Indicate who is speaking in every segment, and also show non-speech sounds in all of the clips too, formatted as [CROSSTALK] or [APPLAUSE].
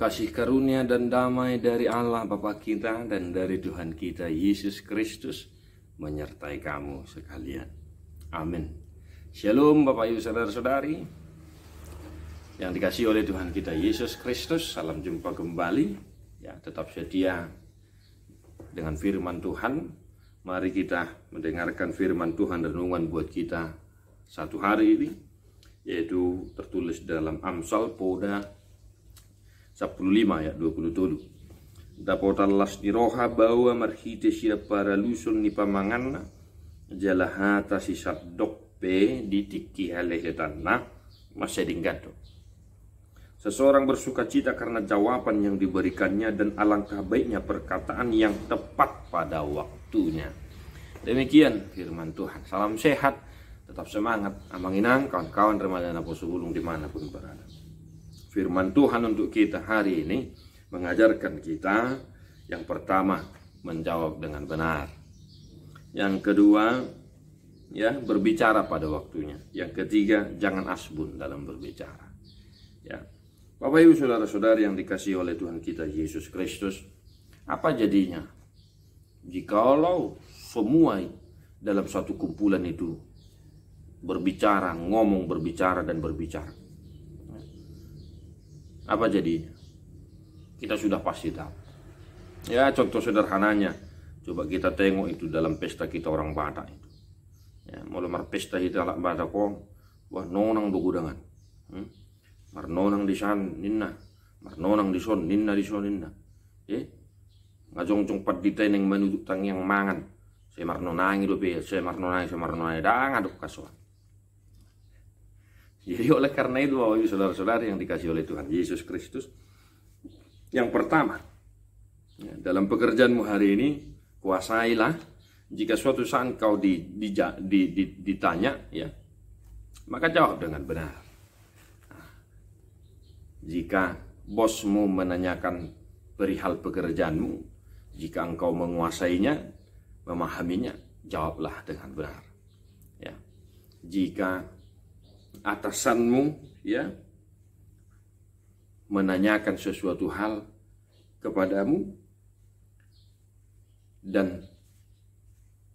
Speaker 1: kasih karunia dan damai dari Allah Bapa kita dan dari Tuhan kita Yesus Kristus menyertai kamu sekalian. Amin. Shalom Bapak Ibu Saudara-saudari yang dikasih oleh Tuhan kita Yesus Kristus. Salam jumpa kembali. Ya, tetap setia dengan firman Tuhan. Mari kita mendengarkan firman Tuhan renungan buat kita satu hari ini yaitu tertulis dalam Amsal Poda 15 ayat 27 di roha bawa marhite sia para lusun ni pamanganna jalahata si sabdok pe ditikki hale setanna masih dinggato Seseorang bersuka cita karena jawaban yang diberikannya dan alangkah baiknya perkataan yang tepat pada waktunya. Demikian firman Tuhan. Salam sehat, tetap semangat. Amanginang, kawan-kawan remaja Napo Subulung dimanapun berada. Firman Tuhan untuk kita hari ini mengajarkan kita yang pertama menjawab dengan benar. Yang kedua, ya berbicara pada waktunya. Yang ketiga, jangan asbun dalam berbicara. Ya. Bapak Ibu saudara-saudari yang dikasihi oleh Tuhan kita Yesus Kristus, apa jadinya jikalau semua dalam satu kumpulan itu berbicara, ngomong, berbicara dan berbicara apa jadi Kita sudah pasti tahu. Ya, contoh sederhananya, coba kita tengok itu dalam pesta kita orang Batak itu. Ya, mulai mar pesta kita anak Batak kong, wah nonang do gudangan. Hmm? Mar nonang di sana ninna, mar nonang di sana ninna di sana ninna. Eh, ya? ngajong-jong padita yang menuju tang yang mangan. Saya mar nonang do pe, saya mar nonang, saya mar nonang, dah ngaduk kasuan. Jadi ya, ya oleh karena itu Bapak Ibu Saudara-saudara yang dikasih oleh Tuhan Yesus Kristus Yang pertama ya, Dalam pekerjaanmu hari ini Kuasailah Jika suatu saat kau di, di, di, di, ditanya ya Maka jawab dengan benar nah, Jika bosmu menanyakan perihal pekerjaanmu Jika engkau menguasainya Memahaminya Jawablah dengan benar ya. Jika atasanmu ya menanyakan sesuatu hal kepadamu dan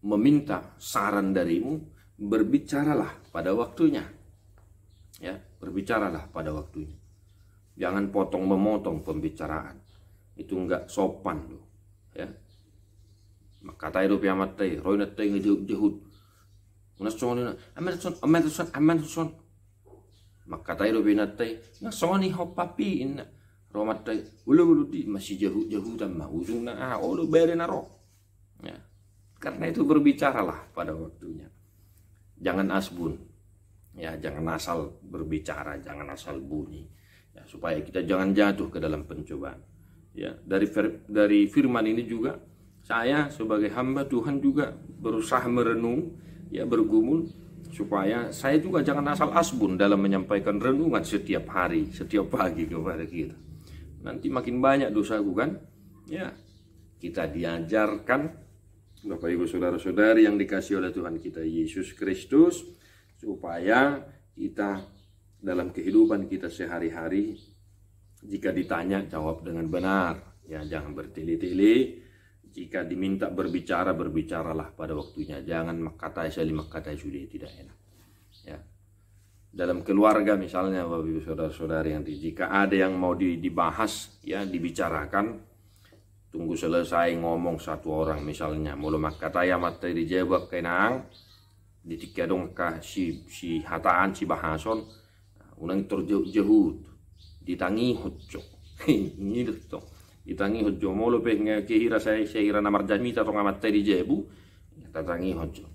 Speaker 1: meminta saran darimu berbicaralah pada waktunya ya berbicaralah pada waktunya jangan potong memotong pembicaraan itu enggak sopan loh ya maka tairu piamat tai roinat tai ngejehud Aman son, aman son, amen, son, amen, son, makatairu binattai nasoni hoppapi inna ulu di masih jahu jahu ujung na a ah, ulu berenaro ya karena itu berbicaralah pada waktunya jangan asbun ya jangan asal berbicara jangan asal bunyi ya, supaya kita jangan jatuh ke dalam pencobaan ya dari dari firman ini juga saya sebagai hamba Tuhan juga berusaha merenung ya bergumul supaya saya juga jangan asal asbun dalam menyampaikan renungan setiap hari, setiap pagi kepada kita. Nanti makin banyak dosaku kan? Ya, kita diajarkan Bapak Ibu Saudara-saudari yang dikasih oleh Tuhan kita Yesus Kristus supaya kita dalam kehidupan kita sehari-hari jika ditanya jawab dengan benar. Ya, jangan bertele-tele jika diminta berbicara berbicaralah pada waktunya jangan makatai salim makatai sudah tidak enak ya dalam keluarga misalnya Bapak Ibu saudara-saudari yang jika ada yang mau dibahas ya dibicarakan tunggu selesai ngomong satu orang misalnya mulu ya mati dijawab kenang ditikya dong kah si si hataan si bahason nah, unang terjauh jehud ditangi hucuk [LAUGHS] ini tuh itangi hojo molo pe nge kehira sai shehira na ta tonga materi jebu tatangi hojo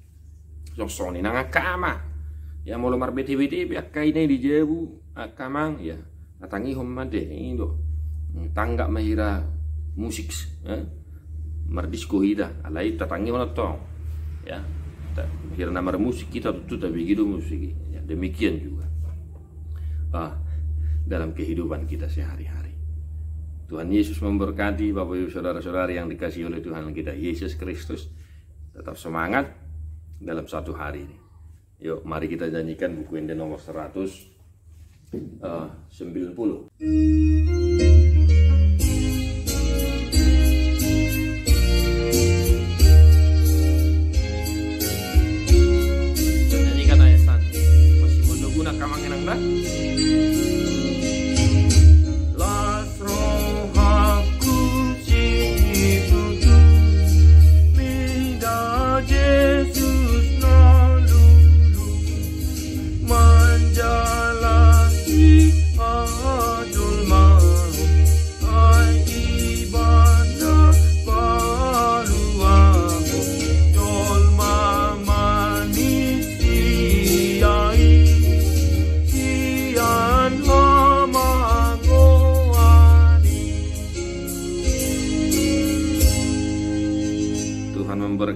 Speaker 1: soni nanga kama ya molo marbeti beti akai akaine di jebu akamang ya tatangi homade indo hmm, tangga mahira musik eh? Ya. mardisko hida alai tatangi mana tong ya kira nama musik kita tuh tapi gitu musik ya, demikian juga ah, dalam kehidupan kita sehari-hari Tuhan Yesus memberkati Bapak Ibu saudara-saudara yang dikasihi oleh Tuhan kita Yesus Kristus. Tetap semangat dalam satu hari ini. Yuk, mari kita nyanyikan buku ini nomor 190. Uh, 90. kamang enang nadzieję.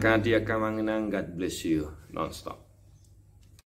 Speaker 1: Kadia Kamangenang, God bless you non-stop.